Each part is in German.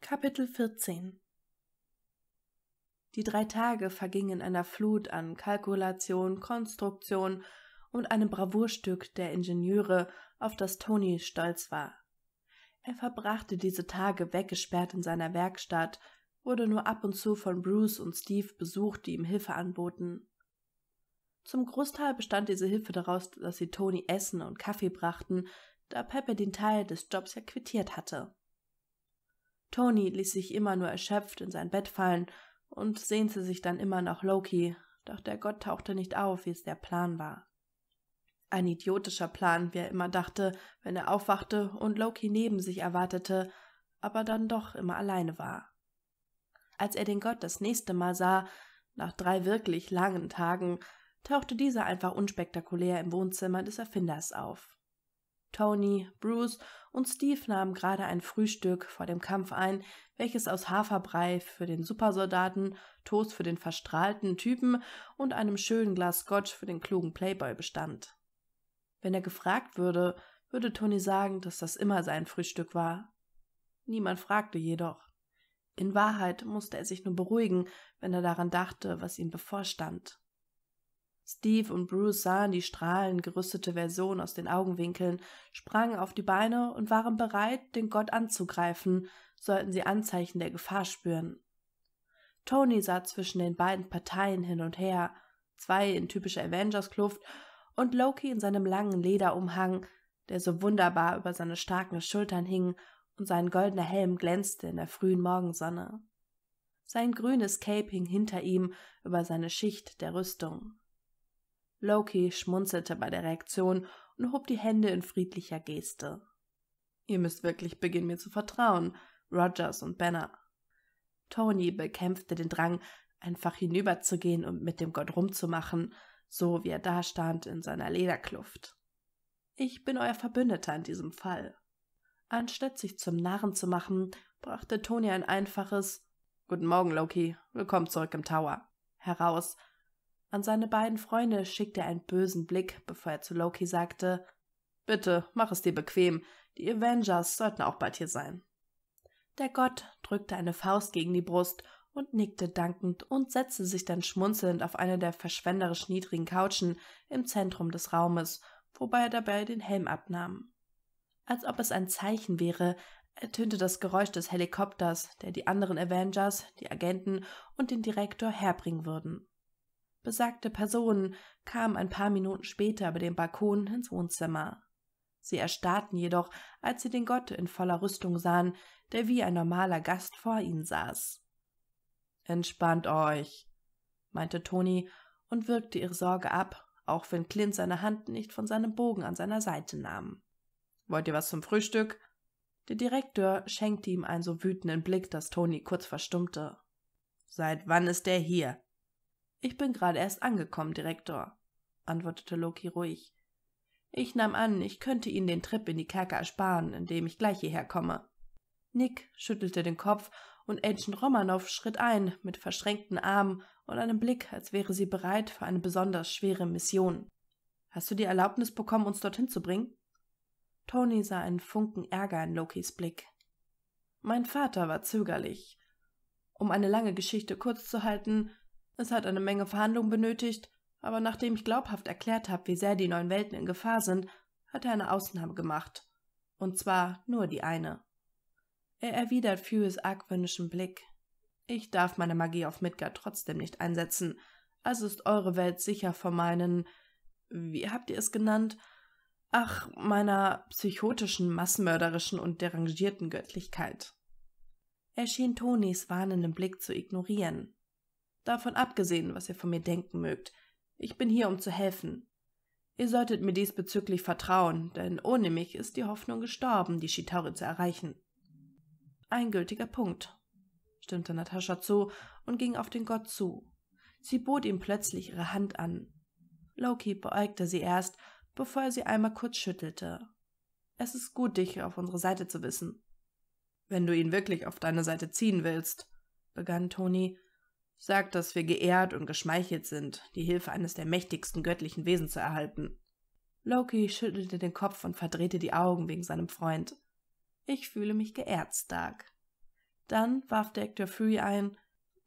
Kapitel 14 Die drei Tage vergingen in einer Flut an Kalkulation, Konstruktion und einem Bravourstück der Ingenieure, auf das Tony stolz war. Er verbrachte diese Tage weggesperrt in seiner Werkstatt, wurde nur ab und zu von Bruce und Steve besucht, die ihm Hilfe anboten. Zum Großteil bestand diese Hilfe daraus, dass sie Toni Essen und Kaffee brachten, da Pepe den Teil des Jobs ja quittiert hatte. Toni ließ sich immer nur erschöpft in sein Bett fallen und sehnte sich dann immer nach Loki, doch der Gott tauchte nicht auf, wie es der Plan war. Ein idiotischer Plan, wie er immer dachte, wenn er aufwachte und Loki neben sich erwartete, aber dann doch immer alleine war. Als er den Gott das nächste Mal sah, nach drei wirklich langen Tagen, tauchte dieser einfach unspektakulär im Wohnzimmer des Erfinders auf. Tony, Bruce und Steve nahmen gerade ein Frühstück vor dem Kampf ein, welches aus Haferbrei für den Supersoldaten, Toast für den verstrahlten Typen und einem schönen Glas Scotch für den klugen Playboy bestand. Wenn er gefragt würde, würde Tony sagen, dass das immer sein Frühstück war. Niemand fragte jedoch. In Wahrheit musste er sich nur beruhigen, wenn er daran dachte, was ihm bevorstand. Steve und Bruce sahen die strahlend gerüstete Version aus den Augenwinkeln, sprangen auf die Beine und waren bereit, den Gott anzugreifen, sollten sie Anzeichen der Gefahr spüren. Tony sah zwischen den beiden Parteien hin und her, zwei in typischer Avengers-Kluft und Loki in seinem langen Lederumhang, der so wunderbar über seine starken Schultern hing und sein goldener Helm glänzte in der frühen Morgensonne. Sein grünes Cape hing hinter ihm über seine Schicht der Rüstung. Loki schmunzelte bei der Reaktion und hob die Hände in friedlicher Geste. Ihr müsst wirklich beginnen, mir zu vertrauen, Rogers und Banner. Tony bekämpfte den Drang, einfach hinüberzugehen und mit dem Gott rumzumachen, so wie er dastand in seiner Lederkluft. Ich bin euer Verbündeter in diesem Fall. Anstatt sich zum Narren zu machen, brachte Tony ein einfaches Guten Morgen, Loki, willkommen zurück im Tower heraus, an seine beiden Freunde schickte er einen bösen Blick, bevor er zu Loki sagte Bitte, mach es dir bequem, die Avengers sollten auch bald hier sein. Der Gott drückte eine Faust gegen die Brust und nickte dankend und setzte sich dann schmunzelnd auf eine der verschwenderisch niedrigen Couchen im Zentrum des Raumes, wobei er dabei den Helm abnahm. Als ob es ein Zeichen wäre, ertönte das Geräusch des Helikopters, der die anderen Avengers, die Agenten und den Direktor herbringen würden. Besagte Personen kamen ein paar Minuten später über den Balkon ins Wohnzimmer. Sie erstarrten jedoch, als sie den Gott in voller Rüstung sahen, der wie ein normaler Gast vor ihnen saß. Entspannt euch, meinte Toni und wirkte ihre Sorge ab, auch wenn Clint seine Hand nicht von seinem Bogen an seiner Seite nahm. Wollt ihr was zum Frühstück? Der Direktor schenkte ihm einen so wütenden Blick, dass Toni kurz verstummte. Seit wann ist er hier? Ich bin gerade erst angekommen, Direktor, antwortete Loki ruhig. Ich nahm an, ich könnte Ihnen den Trip in die Kerker ersparen, indem ich gleich hierher komme. Nick schüttelte den Kopf und Agent Romanow schritt ein mit verschränkten Armen und einem Blick, als wäre sie bereit für eine besonders schwere Mission. Hast du die Erlaubnis bekommen, uns dorthin zu bringen? Tony sah einen Funken Ärger in Lokis Blick. Mein Vater war zögerlich. Um eine lange Geschichte kurz zu halten, es hat eine Menge Verhandlung benötigt, aber nachdem ich glaubhaft erklärt habe, wie sehr die neuen Welten in Gefahr sind, hat er eine Ausnahme gemacht. Und zwar nur die eine. Er erwidert Fues argwöhnischen Blick. Ich darf meine Magie auf Midgard trotzdem nicht einsetzen, also ist eure Welt sicher vor meinen, wie habt ihr es genannt? Ach, meiner psychotischen, massenmörderischen und derangierten Göttlichkeit. Er schien Tonis warnenden Blick zu ignorieren. Davon abgesehen, was ihr von mir denken mögt, ich bin hier, um zu helfen. Ihr solltet mir diesbezüglich vertrauen, denn ohne mich ist die Hoffnung gestorben, die Shitauri zu erreichen. Ein gültiger Punkt, stimmte Natascha zu und ging auf den Gott zu. Sie bot ihm plötzlich ihre Hand an. Loki beäugte sie erst, bevor er sie einmal kurz schüttelte. Es ist gut, dich auf unsere Seite zu wissen. Wenn du ihn wirklich auf deine Seite ziehen willst, begann Toni sagt, dass wir geehrt und geschmeichelt sind, die Hilfe eines der mächtigsten göttlichen Wesen zu erhalten. Loki schüttelte den Kopf und verdrehte die Augen wegen seinem Freund. Ich fühle mich geehrt, Stark. Dann warf der Actor Fury ein,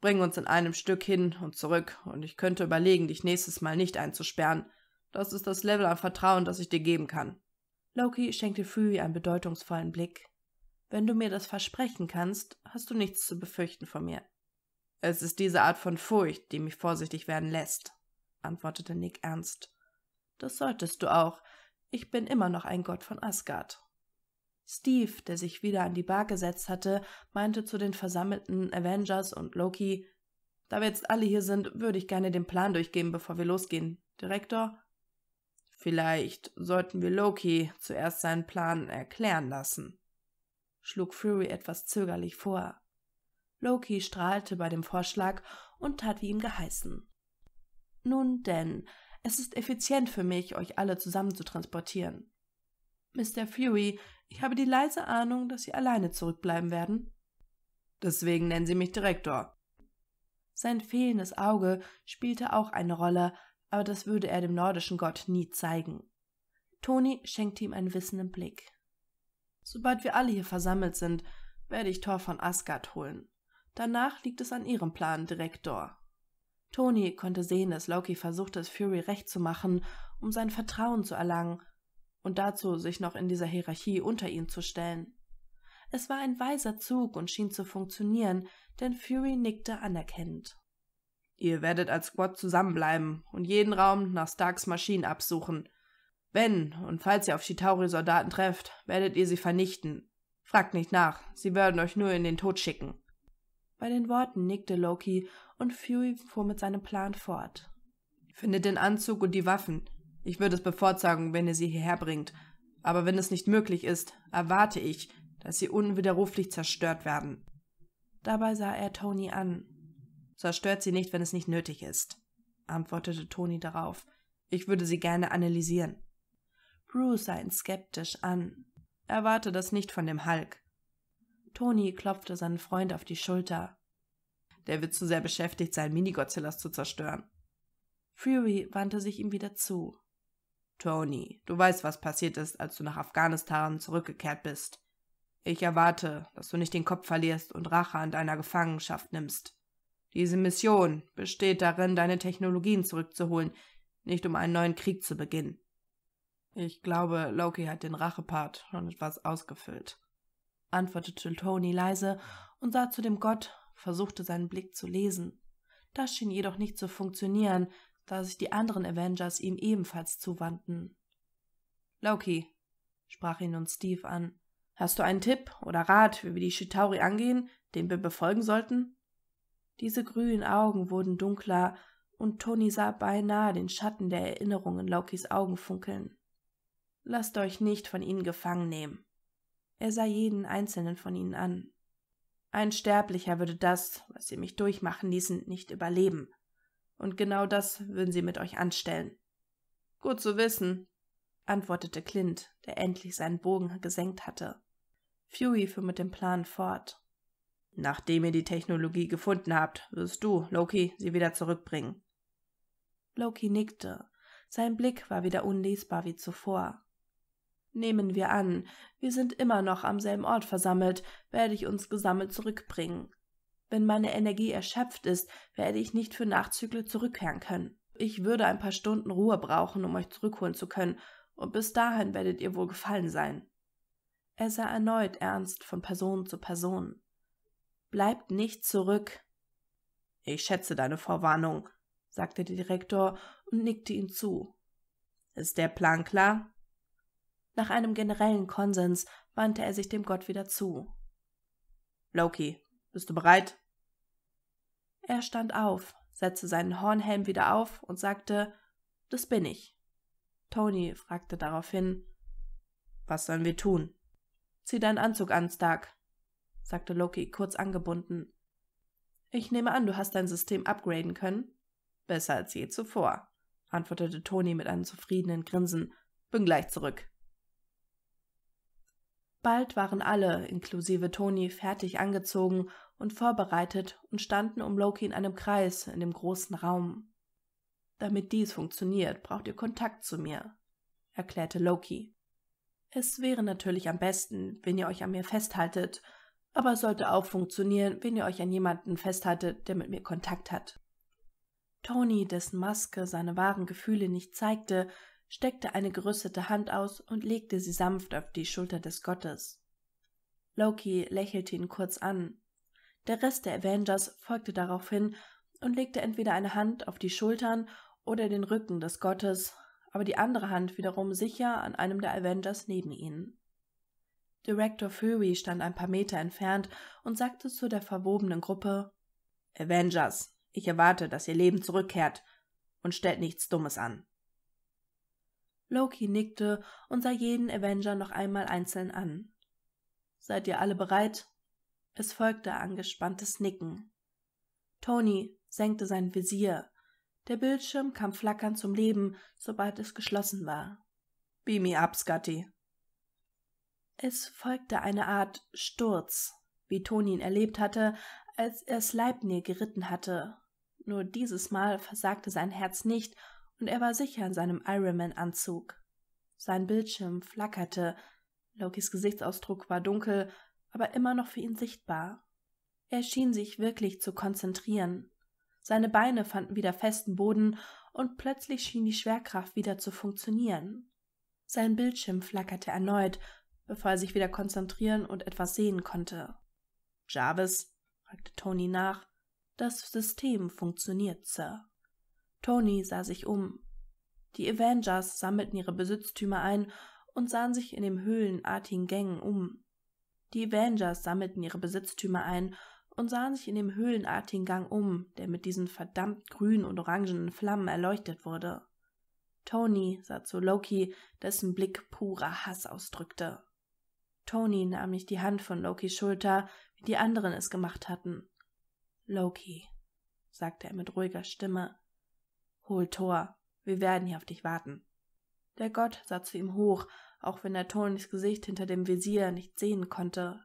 bring uns in einem Stück hin und zurück, und ich könnte überlegen, dich nächstes Mal nicht einzusperren. Das ist das Level an Vertrauen, das ich dir geben kann. Loki schenkte Fury einen bedeutungsvollen Blick. Wenn du mir das versprechen kannst, hast du nichts zu befürchten von mir. Es ist diese Art von Furcht, die mich vorsichtig werden lässt, antwortete Nick ernst. Das solltest du auch. Ich bin immer noch ein Gott von Asgard. Steve, der sich wieder an die Bar gesetzt hatte, meinte zu den versammelten Avengers und Loki Da wir jetzt alle hier sind, würde ich gerne den Plan durchgeben, bevor wir losgehen. Direktor? Vielleicht sollten wir Loki zuerst seinen Plan erklären lassen, schlug Fury etwas zögerlich vor. Loki strahlte bei dem Vorschlag und tat wie ihm geheißen. Nun denn, es ist effizient für mich, euch alle zusammen zu transportieren. Mr. Fury, ich habe die leise Ahnung, dass Sie alleine zurückbleiben werden. Deswegen nennen Sie mich Direktor. Sein fehlendes Auge spielte auch eine Rolle, aber das würde er dem nordischen Gott nie zeigen. Toni schenkte ihm einen wissenden Blick. Sobald wir alle hier versammelt sind, werde ich Thor von Asgard holen. Danach liegt es an ihrem Plan, Direktor. Tony konnte sehen, dass Loki versuchte, es Fury recht zu machen, um sein Vertrauen zu erlangen und dazu sich noch in dieser Hierarchie unter ihn zu stellen. Es war ein weiser Zug und schien zu funktionieren, denn Fury nickte anerkennend. Ihr werdet als Squad zusammenbleiben und jeden Raum nach Starks Maschinen absuchen. Wenn und falls ihr auf Chitauri-Soldaten trefft, werdet ihr sie vernichten. Fragt nicht nach, sie werden euch nur in den Tod schicken. Bei den Worten nickte Loki und Fury fuhr mit seinem Plan fort. Findet den Anzug und die Waffen. Ich würde es bevorzugen, wenn ihr sie hierher bringt. Aber wenn es nicht möglich ist, erwarte ich, dass sie unwiderruflich zerstört werden. Dabei sah er Tony an. Zerstört sie nicht, wenn es nicht nötig ist, antwortete Tony darauf. Ich würde sie gerne analysieren. Bruce sah ihn skeptisch an. Erwarte das nicht von dem Hulk. Tony klopfte seinen Freund auf die Schulter. Der wird zu sehr beschäftigt sein, Minigodzillas zu zerstören. Fury wandte sich ihm wieder zu. Tony, du weißt, was passiert ist, als du nach Afghanistan zurückgekehrt bist. Ich erwarte, dass du nicht den Kopf verlierst und Rache an deiner Gefangenschaft nimmst. Diese Mission besteht darin, deine Technologien zurückzuholen, nicht um einen neuen Krieg zu beginnen. Ich glaube, Loki hat den Rachepart schon etwas ausgefüllt antwortete Tony leise und sah zu dem Gott, versuchte seinen Blick zu lesen. Das schien jedoch nicht zu funktionieren, da sich die anderen Avengers ihm ebenfalls zuwandten. Loki, sprach ihn nun Steve an, hast du einen Tipp oder Rat, wie wir die Shitauri angehen, den wir befolgen sollten? Diese grünen Augen wurden dunkler, und Tony sah beinahe den Schatten der Erinnerung in Lokis Augen funkeln. Lasst euch nicht von ihnen gefangen nehmen. Er sah jeden einzelnen von ihnen an. Ein Sterblicher würde das, was sie mich durchmachen ließen, nicht überleben. Und genau das würden sie mit euch anstellen. Gut zu wissen, antwortete Clint, der endlich seinen Bogen gesenkt hatte. Fury fuhr mit dem Plan fort. Nachdem ihr die Technologie gefunden habt, wirst du, Loki, sie wieder zurückbringen. Loki nickte. Sein Blick war wieder unlesbar wie zuvor. Nehmen wir an, wir sind immer noch am selben Ort versammelt, werde ich uns gesammelt zurückbringen. Wenn meine Energie erschöpft ist, werde ich nicht für Nachzügle zurückkehren können. Ich würde ein paar Stunden Ruhe brauchen, um euch zurückholen zu können, und bis dahin werdet ihr wohl gefallen sein. Er sah erneut ernst von Person zu Person. Bleibt nicht zurück. Ich schätze deine Vorwarnung, sagte der Direktor und nickte ihm zu. Ist der Plan klar? Nach einem generellen Konsens wandte er sich dem Gott wieder zu. Loki, bist du bereit? Er stand auf, setzte seinen Hornhelm wieder auf und sagte, das bin ich. Tony fragte daraufhin, was sollen wir tun? Zieh deinen Anzug an, Stark, sagte Loki kurz angebunden. Ich nehme an, du hast dein System upgraden können? Besser als je zuvor, antwortete Tony mit einem zufriedenen Grinsen. Bin gleich zurück. Bald waren alle, inklusive Toni, fertig angezogen und vorbereitet und standen um Loki in einem Kreis in dem großen Raum. Damit dies funktioniert, braucht ihr Kontakt zu mir, erklärte Loki. Es wäre natürlich am besten, wenn ihr euch an mir festhaltet, aber es sollte auch funktionieren, wenn ihr euch an jemanden festhaltet, der mit mir Kontakt hat. Tony, dessen Maske seine wahren Gefühle nicht zeigte, steckte eine gerüstete Hand aus und legte sie sanft auf die Schulter des Gottes. Loki lächelte ihn kurz an. Der Rest der Avengers folgte daraufhin und legte entweder eine Hand auf die Schultern oder den Rücken des Gottes, aber die andere Hand wiederum sicher an einem der Avengers neben ihnen. Director Fury stand ein paar Meter entfernt und sagte zu der verwobenen Gruppe Avengers, ich erwarte, dass ihr Leben zurückkehrt und stellt nichts Dummes an. Loki nickte und sah jeden Avenger noch einmal einzeln an. Seid ihr alle bereit? Es folgte angespanntes Nicken. Tony senkte sein Visier. Der Bildschirm kam flackernd zum Leben, sobald es geschlossen war. Beam me up, Scotty. Es folgte eine Art Sturz, wie Tony ihn erlebt hatte, als er Sleipnir geritten hatte. Nur dieses Mal versagte sein Herz nicht und er war sicher in seinem Ironman-Anzug. Sein Bildschirm flackerte, Lokis Gesichtsausdruck war dunkel, aber immer noch für ihn sichtbar. Er schien sich wirklich zu konzentrieren. Seine Beine fanden wieder festen Boden und plötzlich schien die Schwerkraft wieder zu funktionieren. Sein Bildschirm flackerte erneut, bevor er sich wieder konzentrieren und etwas sehen konnte. Jarvis, fragte Tony nach, das System funktioniert, Sir. Tony sah sich um. Die Avengers sammelten ihre Besitztümer ein und sahen sich in dem höhlenartigen Gängen um. Die Avengers sammelten ihre Besitztümer ein und sahen sich in dem höhlenartigen Gang um, der mit diesen verdammt grün und orangenen Flammen erleuchtet wurde. Tony sah zu Loki, dessen Blick purer Hass ausdrückte. Tony nahm nicht die Hand von Lokis Schulter, wie die anderen es gemacht hatten. Loki, sagte er mit ruhiger Stimme, Hol Tor, wir werden hier auf dich warten. Der Gott sah zu ihm hoch, auch wenn er Tonys Gesicht hinter dem Visier nicht sehen konnte.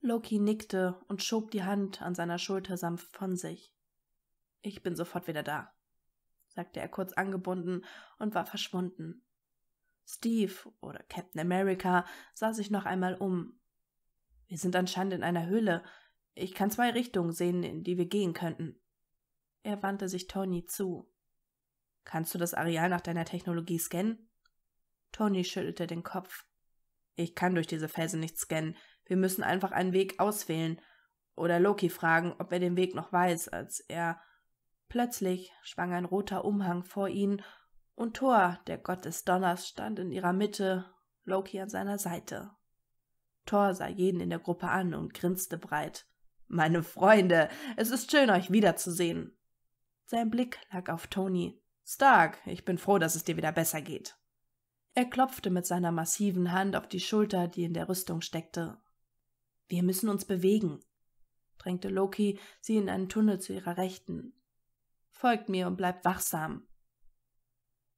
Loki nickte und schob die Hand an seiner Schulter sanft von sich. Ich bin sofort wieder da, sagte er kurz angebunden und war verschwunden. Steve oder Captain America sah sich noch einmal um. Wir sind anscheinend in einer Höhle. Ich kann zwei Richtungen sehen, in die wir gehen könnten. Er wandte sich Tony zu. Kannst du das Areal nach deiner Technologie scannen? Tony schüttelte den Kopf. Ich kann durch diese Felsen nicht scannen. Wir müssen einfach einen Weg auswählen. Oder Loki fragen, ob er den Weg noch weiß, als er. Plötzlich schwang ein roter Umhang vor ihnen, und Thor, der Gott des Donners, stand in ihrer Mitte, Loki an seiner Seite. Thor sah jeden in der Gruppe an und grinste breit. Meine Freunde, es ist schön, euch wiederzusehen. Sein Blick lag auf Tony. Stark, ich bin froh, dass es dir wieder besser geht. Er klopfte mit seiner massiven Hand auf die Schulter, die in der Rüstung steckte. Wir müssen uns bewegen, drängte Loki sie in einen Tunnel zu ihrer Rechten. Folgt mir und bleibt wachsam.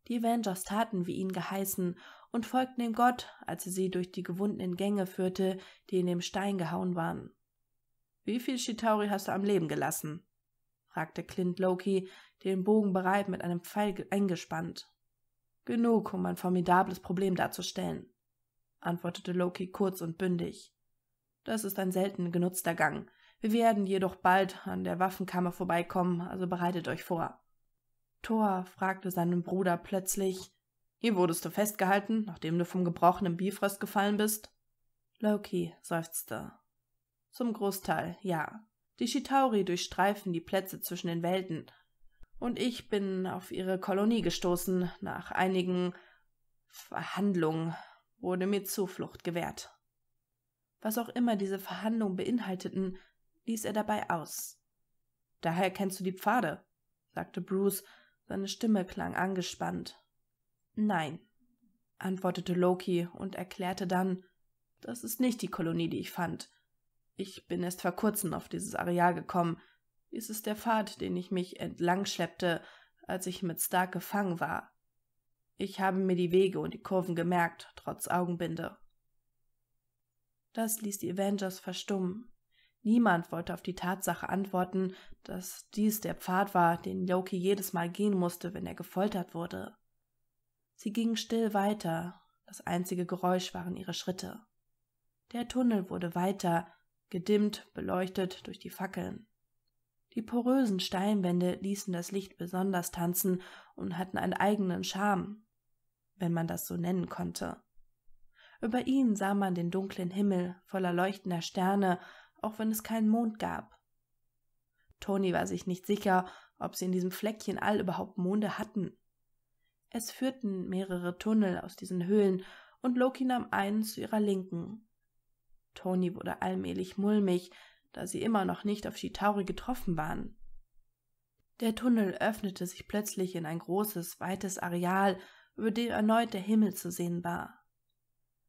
Die Avengers taten, wie ihnen geheißen, und folgten dem Gott, als er sie durch die gewundenen Gänge führte, die in dem Stein gehauen waren. Wie viel Shitauri hast du am Leben gelassen? fragte Clint Loki, den Bogen bereit mit einem Pfeil eingespannt. Genug, um ein formidables Problem darzustellen, antwortete Loki kurz und bündig. Das ist ein selten genutzter Gang. Wir werden jedoch bald an der Waffenkammer vorbeikommen, also bereitet euch vor. Thor fragte seinen Bruder plötzlich: Hier wurdest du festgehalten, nachdem du vom gebrochenen Bifrost gefallen bist? Loki seufzte. Zum Großteil, ja. Die Chitauri durchstreifen die Plätze zwischen den Welten. Und ich bin auf ihre Kolonie gestoßen. Nach einigen Verhandlungen wurde mir Zuflucht gewährt. Was auch immer diese Verhandlungen beinhalteten, ließ er dabei aus. Daher kennst du die Pfade, sagte Bruce, seine Stimme klang angespannt. Nein, antwortete Loki und erklärte dann, das ist nicht die Kolonie, die ich fand. Ich bin erst vor kurzem auf dieses Areal gekommen. Dies ist der Pfad, den ich mich entlang schleppte, als ich mit Stark gefangen war. Ich habe mir die Wege und die Kurven gemerkt, trotz Augenbinde. Das ließ die Avengers verstummen. Niemand wollte auf die Tatsache antworten, dass dies der Pfad war, den Loki jedes Mal gehen musste, wenn er gefoltert wurde. Sie gingen still weiter, das einzige Geräusch waren ihre Schritte. Der Tunnel wurde weiter, gedimmt, beleuchtet durch die Fackeln. Die porösen Steinwände ließen das Licht besonders tanzen und hatten einen eigenen Charme, wenn man das so nennen konnte. Über ihnen sah man den dunklen Himmel voller leuchtender Sterne, auch wenn es keinen Mond gab. Toni war sich nicht sicher, ob sie in diesem Fleckchen All überhaupt Monde hatten. Es führten mehrere Tunnel aus diesen Höhlen, und Loki nahm einen zu ihrer Linken. Toni wurde allmählich mulmig, da sie immer noch nicht auf Shitauri getroffen waren. Der Tunnel öffnete sich plötzlich in ein großes, weites Areal, über dem erneut der Himmel zu sehen war.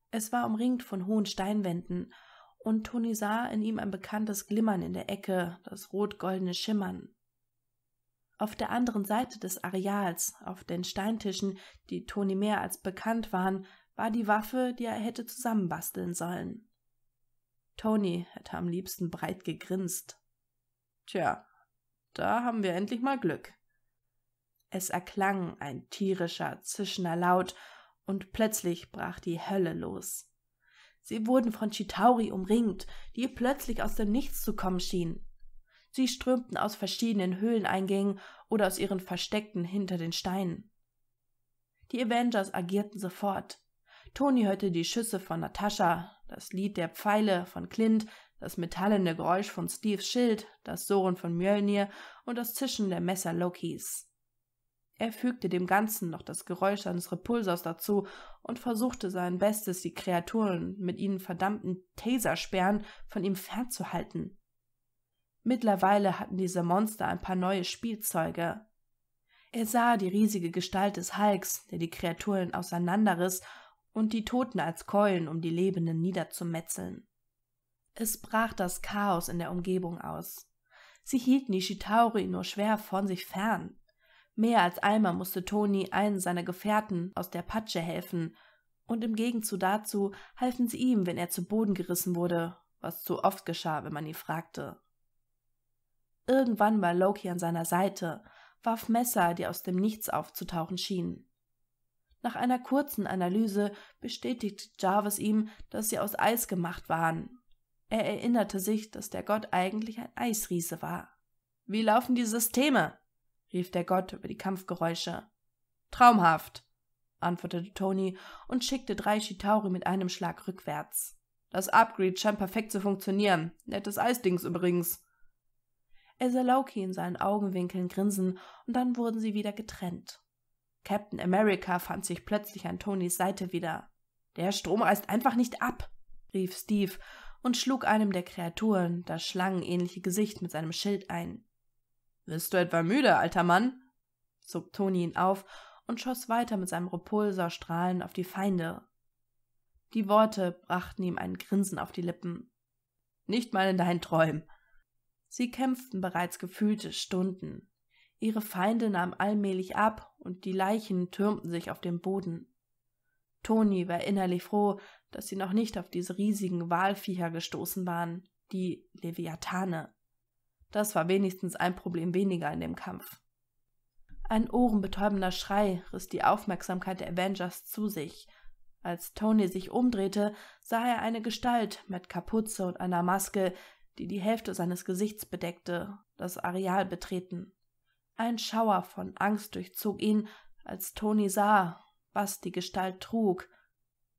Es war umringt von hohen Steinwänden, und Toni sah in ihm ein bekanntes Glimmern in der Ecke, das rot-goldene Schimmern. Auf der anderen Seite des Areals, auf den Steintischen, die Toni mehr als bekannt waren, war die Waffe, die er hätte zusammenbasteln sollen. Tony hätte am liebsten breit gegrinst. Tja, da haben wir endlich mal Glück. Es erklang ein tierischer, zischender Laut, und plötzlich brach die Hölle los. Sie wurden von Chitauri umringt, die plötzlich aus dem Nichts zu kommen schienen. Sie strömten aus verschiedenen Höhleneingängen oder aus ihren Versteckten hinter den Steinen. Die Avengers agierten sofort. Toni hörte die Schüsse von Natascha, das Lied der Pfeile von Clint, das metallene Geräusch von Steves Schild, das Surren von Mjölnir und das Zischen der Messer Lokis. Er fügte dem Ganzen noch das Geräusch seines Repulsors dazu und versuchte sein Bestes, die Kreaturen mit ihren verdammten Tasersperren von ihm fernzuhalten. Mittlerweile hatten diese Monster ein paar neue Spielzeuge. Er sah die riesige Gestalt des Hulks, der die Kreaturen auseinanderriss und die Toten als Keulen, um die Lebenden niederzumetzeln. Es brach das Chaos in der Umgebung aus. Sie hielten Ishitaori nur schwer von sich fern. Mehr als einmal musste Toni einen seiner Gefährten aus der Patsche helfen, und im Gegenzug dazu halfen sie ihm, wenn er zu Boden gerissen wurde, was zu oft geschah, wenn man ihn fragte. Irgendwann war Loki an seiner Seite, warf Messer, die aus dem Nichts aufzutauchen schienen. Nach einer kurzen Analyse bestätigte Jarvis ihm, dass sie aus Eis gemacht waren. Er erinnerte sich, dass der Gott eigentlich ein Eisriese war. Wie laufen die Systeme? rief der Gott über die Kampfgeräusche. Traumhaft, antwortete Tony und schickte drei Shitauri mit einem Schlag rückwärts. Das Upgrade scheint perfekt zu funktionieren. Nettes Eisdings übrigens. Er sah Loki in seinen Augenwinkeln grinsen, und dann wurden sie wieder getrennt. Captain America fand sich plötzlich an Tonys Seite wieder. Der Strom reißt einfach nicht ab, rief Steve und schlug einem der Kreaturen das schlangenähnliche Gesicht mit seinem Schild ein. Bist du etwa müde, alter Mann? zog Tony ihn auf und schoss weiter mit seinem Repulsorstrahlen auf die Feinde. Die Worte brachten ihm ein Grinsen auf die Lippen. Nicht mal in deinen Träumen. Sie kämpften bereits gefühlte Stunden, Ihre Feinde nahmen allmählich ab und die Leichen türmten sich auf dem Boden. Toni war innerlich froh, dass sie noch nicht auf diese riesigen Walviecher gestoßen waren, die Leviathane. Das war wenigstens ein Problem weniger in dem Kampf. Ein ohrenbetäubender Schrei riss die Aufmerksamkeit der Avengers zu sich. Als Tony sich umdrehte, sah er eine Gestalt mit Kapuze und einer Maske, die die Hälfte seines Gesichts bedeckte, das Areal betreten. Ein Schauer von Angst durchzog ihn, als Toni sah, was die Gestalt trug.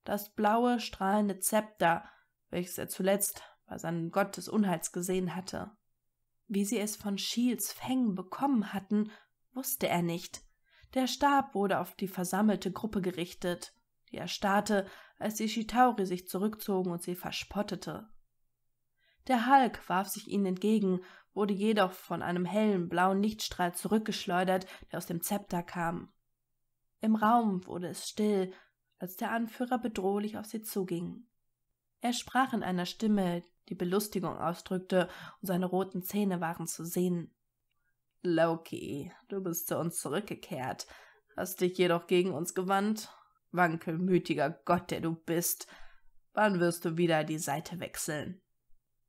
Das blaue, strahlende Zepter, welches er zuletzt bei seinem Gott des Unheils gesehen hatte. Wie sie es von Shields Fängen bekommen hatten, wusste er nicht. Der Stab wurde auf die versammelte Gruppe gerichtet, die erstarrte, als die Shitauri sich zurückzogen und sie verspottete. Der Hulk warf sich ihnen entgegen wurde jedoch von einem hellen blauen Lichtstrahl zurückgeschleudert, der aus dem Zepter kam. Im Raum wurde es still, als der Anführer bedrohlich auf sie zuging. Er sprach in einer Stimme, die Belustigung ausdrückte, und seine roten Zähne waren zu sehen. Loki, du bist zu uns zurückgekehrt, hast dich jedoch gegen uns gewandt. Wankelmütiger Gott, der du bist, wann wirst du wieder die Seite wechseln?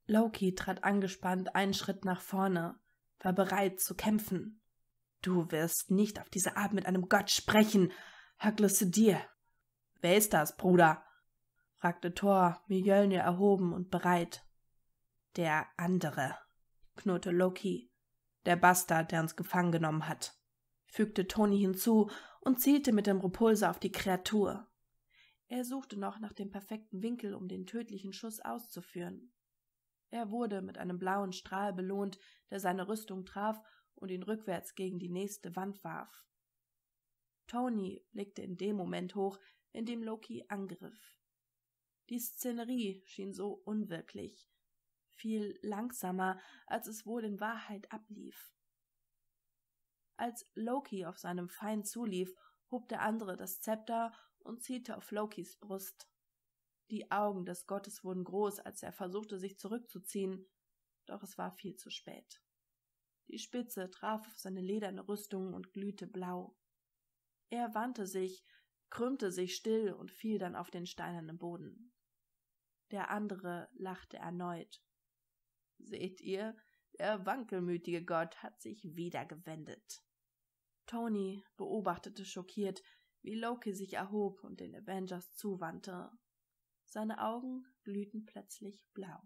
Loki trat angespannt einen Schritt nach vorne, war bereit zu kämpfen. Du wirst nicht auf diese Art mit einem Gott sprechen, haglisse dir. Wer ist das, Bruder? fragte Thor, Mjölnir erhoben und bereit. Der andere, knurrte Loki, der Bastard, der uns gefangen genommen hat, fügte Toni hinzu und zielte mit dem Repulse auf die Kreatur. Er suchte noch nach dem perfekten Winkel, um den tödlichen Schuss auszuführen. Er wurde mit einem blauen Strahl belohnt, der seine Rüstung traf und ihn rückwärts gegen die nächste Wand warf. Tony blickte in dem Moment hoch, in dem Loki angriff. Die Szenerie schien so unwirklich, viel langsamer, als es wohl in Wahrheit ablief. Als Loki auf seinem Feind zulief, hob der andere das Zepter und zielte auf Lokis Brust. Die Augen des Gottes wurden groß, als er versuchte, sich zurückzuziehen, doch es war viel zu spät. Die Spitze traf auf seine lederne Rüstung und glühte blau. Er wandte sich, krümmte sich still und fiel dann auf den steinernen Boden. Der andere lachte erneut. Seht ihr, der wankelmütige Gott hat sich wieder gewendet. Tony beobachtete schockiert, wie Loki sich erhob und den Avengers zuwandte. Seine Augen glühten plötzlich blau.